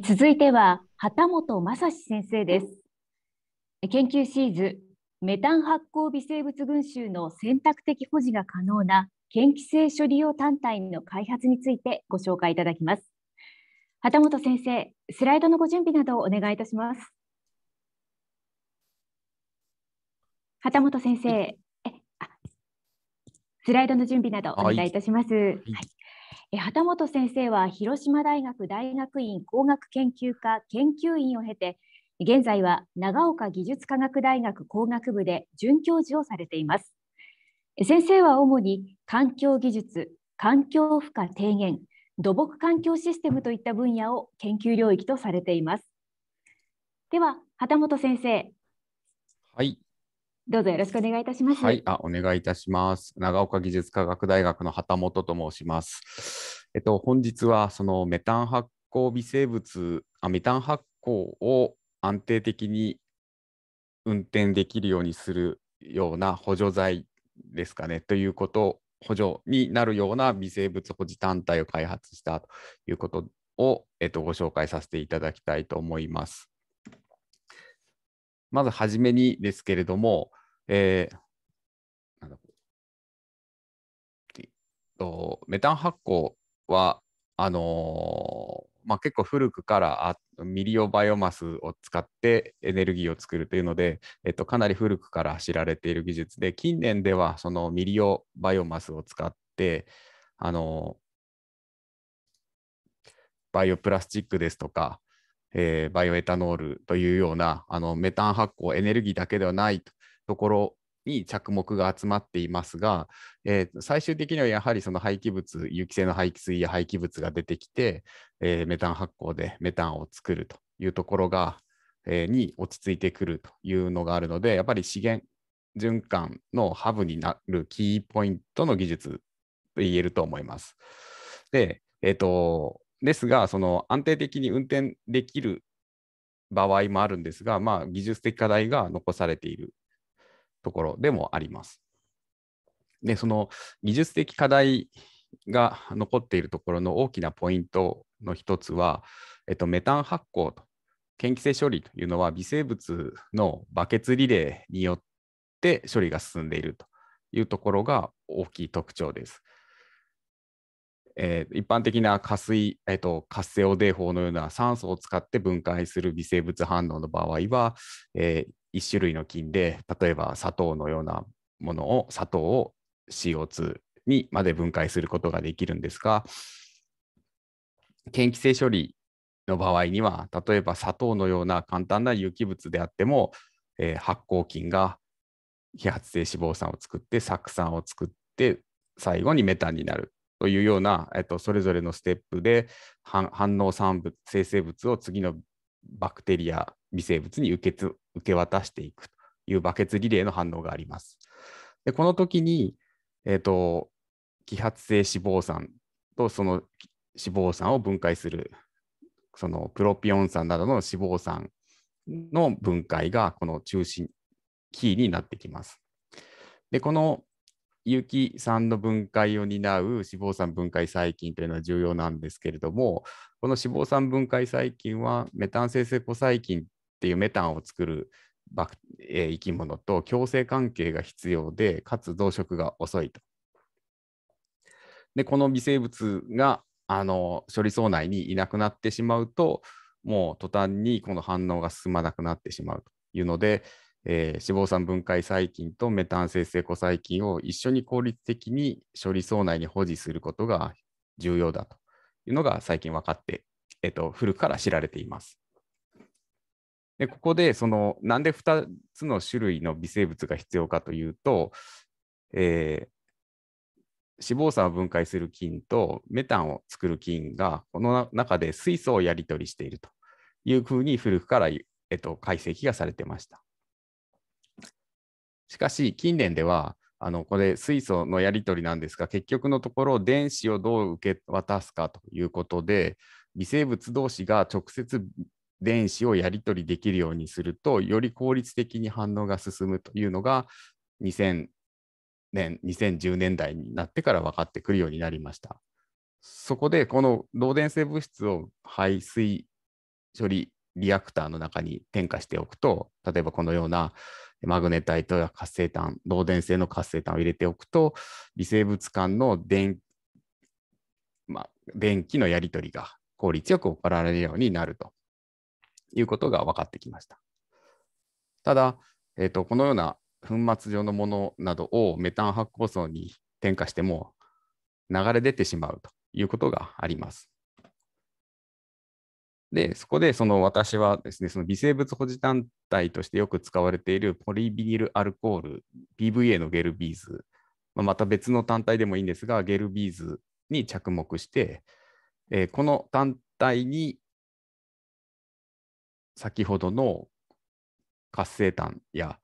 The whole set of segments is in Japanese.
続いては旗本正史先生です研究シーズメタン発酵微生物群衆の選択的保持が可能な嫌気性処理用単体の開発についてご紹介いただきます旗本先生スライドのご準備などをお願いいたします旗本先生スライドの準備などお願いいたします、はい、旗本先生は広島大学大学院工学研究科研究員を経て現在は長岡技術科学大学工学部で准教授をされています先生は主に環境技術環境負荷低減土木環境システムといった分野を研究領域とされていますでは旗本先生はいどうぞよろしくお願いいたします。はい、あ、お願いいたします。長岡技術科学大学の畑本と申します。えっと、本日はそのメタン発酵微生物、あ、メタン発酵を安定的に運転できるようにするような補助剤ですかねということ補助になるような微生物保持単体を開発したということを、えっと、ご紹介させていただきたいと思います。まずはじめにですけれども、えー、なんだとメタン発酵はあのー、まあ、結構古くからあミリオバイオマスを使ってエネルギーを作るというので、えっと、かなり古くから知られている技術で近年ではそのミリオバイオマスを使って、あのー、バイオプラスチックですとか、えー、バイオエタノールというようなあのメタン発酵エネルギーだけではないところに着目が集まっていますが、えー、最終的にはやはりその廃棄物有機性の廃棄水や廃棄物が出てきて、えー、メタン発酵でメタンを作るというところが、えー、に落ち着いてくるというのがあるのでやっぱり資源循環のハブになるキーポイントの技術と言えると思います。で,、えーとですがその安定的に運転できる場合もあるんですが、まあ、技術的課題が残されているところでもあります。で、その技術的課題が残っているところの大きなポイントの一つは、えっと、メタン発酵と嫌気性処理というのは微生物のバケツリレーによって処理が進んでいるというところが大きい特徴です。えー、一般的な加水、えーと、活性汚泥法のような酸素を使って分解する微生物反応の場合は、えー、1種類の菌で例えば砂糖のようなものを砂糖を CO2 にまで分解することができるんですが嫌気性処理の場合には例えば砂糖のような簡単な有機物であっても、えー、発酵菌が揮発性脂肪酸を作って酢酸を作って最後にメタンになるというような、えっと、それぞれのステップで反応産物生成物を次のバクテリア微生物に受け受け渡していくというバケツリレーの反応があります。でこの時に、えーと、揮発性脂肪酸とその脂肪酸を分解するそのプロピオン酸などの脂肪酸の分解がこの中心キーになってきます。でこの有機酸の分解を担う脂肪酸分解細菌というのは重要なんですけれどもこの脂肪酸分解細菌はメタン生成コ細菌っていうメタンを作るえ生き物と共生関係が必要でかつ増殖が遅いと。でこの微生物があの処理層内にいなくなってしまうともう途端にこの反応が進まなくなってしまうというので、えー、脂肪酸分解細菌とメタン生成細菌を一緒に効率的に処理層内に保持することが重要だというのが最近分かって、えーと古くから知られています。でここでそのなんで2つの種類の微生物が必要かというと、えー、脂肪酸を分解する菌とメタンを作る菌がこの中で水素をやり取りしているというふうに古くから、えと、解析がされてました。しかし近年ではあのこれ水素のやり取りなんですが結局のところ電子をどう受け渡すかということで微生物同士が直接電子をやり取りできるようにすると、より効率的に反応が進むというのが、2000年、2010年代になってから分かってくるようになりました。そこで、この導電性物質を排水処理リアクターの中に添加しておくと、例えばこのようなマグネタイトや活性炭、導電性の活性炭を入れておくと、微生物間の電,、まあ、電気のやり取りが効率よく行われるようになると。いうことが分かってきました。ただ、えーと、このような粉末状のものなどをメタン発酵層に添加しても流れ出てしまうということがあります。で、そこでその私はですね、その微生物保持団体としてよく使われているポリビニルアルコール、PVA のゲルビーズ、まあ、また別の単体でもいいんですが、ゲルビーズに着目して、えー、この単体に先ほどの活性炭や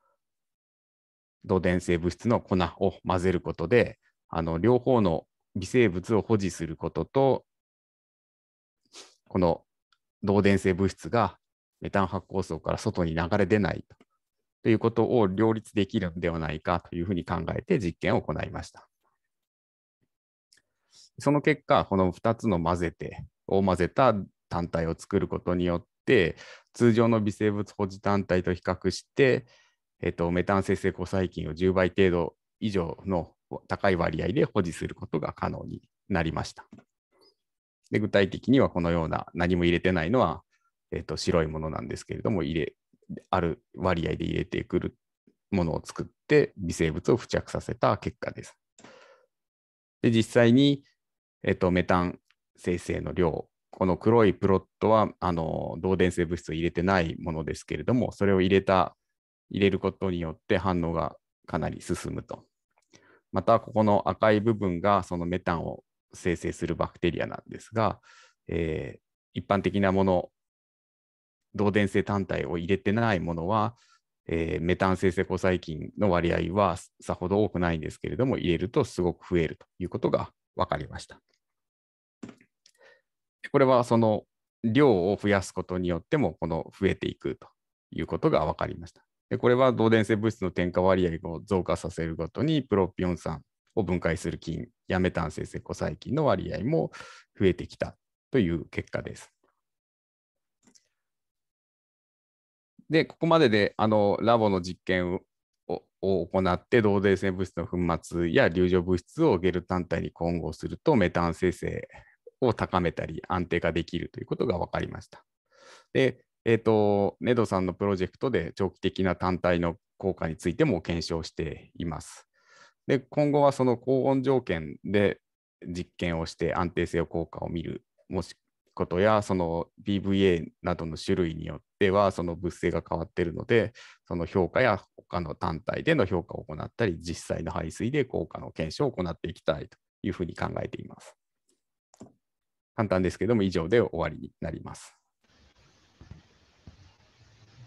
導電性物質の粉を混ぜることであの両方の微生物を保持することとこの導電性物質がメタン発酵層から外に流れ出ないということを両立できるのではないかというふうに考えて実験を行いました。その結果、この2つの混ぜて、を混ぜた単体を作ることによっ、通常の微生物保持単体と比較して、えっと、メタン生成コ細菌を10倍程度以上の高い割合で保持することが可能になりました。で具体的にはこのような何も入れてないのは、えっと、白いものなんですけれども入れある割合で入れてくるものを作って微生物を付着させた結果です。で実際に、えっと、メタン生成の量この黒いプロットはあの導電性物質を入れてないものですけれども、それを入れた、入れることによって反応がかなり進むと。また、ここの赤い部分がそのメタンを生成するバクテリアなんですが、えー、一般的なもの、導電性単体を入れてないものは、えー、メタン生成抗細菌の割合はさほど多くないんですけれども、入れるとすごく増えるということが分かりました。これはその量を増やすことによっても、この増えていくということが分かりました。でこれは導電性物質の添加割合を増加させるごとに、プロピオン酸を分解する菌やメタン生成コ細菌の割合も増えてきたという結果です。で、ここまでであのラボの実験を行って、導電性物質の粉末や流状物質をゲル単体に混合すると、メタン生成を高めたり安定化できるということが分かりました。で、えっ、ー、と、ネドさんのプロジェクトで長期的な単体の効果についても検証しています。で、今後はその高温条件で実験をして安定性効果を見る、もしことや、その BVA などの種類によっては、その物性が変わっているので、その評価や他の単体での評価を行ったり、実際の排水で効果の検証を行っていきたいというふうに考えています。簡単ですけども、以上で終わりになります。